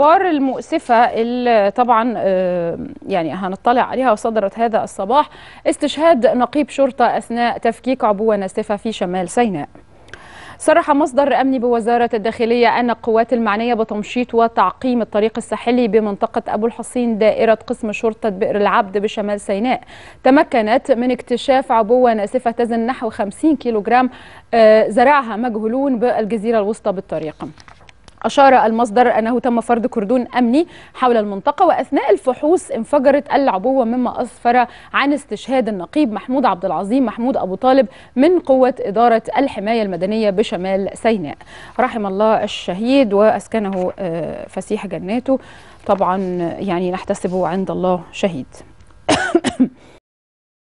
الاخبار المؤسفه اللي طبعا آه، يعني هنطلع عليها وصدرت هذا الصباح استشهاد نقيب شرطه اثناء تفكيك عبوه ناسفه في شمال سيناء. صرح مصدر أمني بوزارة الداخلية أن القوات المعنية بتمشيط وتعقيم الطريق الساحلي بمنطقة أبو الحصين دائرة قسم شرطة بئر العبد بشمال سيناء تمكنت من اكتشاف عبوة ناسفة تزن نحو 50 كيلوغرام آه، زرعها مجهولون بالجزيرة الوسطى بالطريق أشار المصدر أنه تم فرض كردون أمني حول المنطقة وأثناء الفحوص انفجرت العبوة مما أسفر عن استشهاد النقيب محمود عبد العظيم محمود أبو طالب من قوة إدارة الحماية المدنية بشمال سيناء رحم الله الشهيد وأسكنه آه، فسيح جناته طبعا يعني نحتسبه عند الله شهيد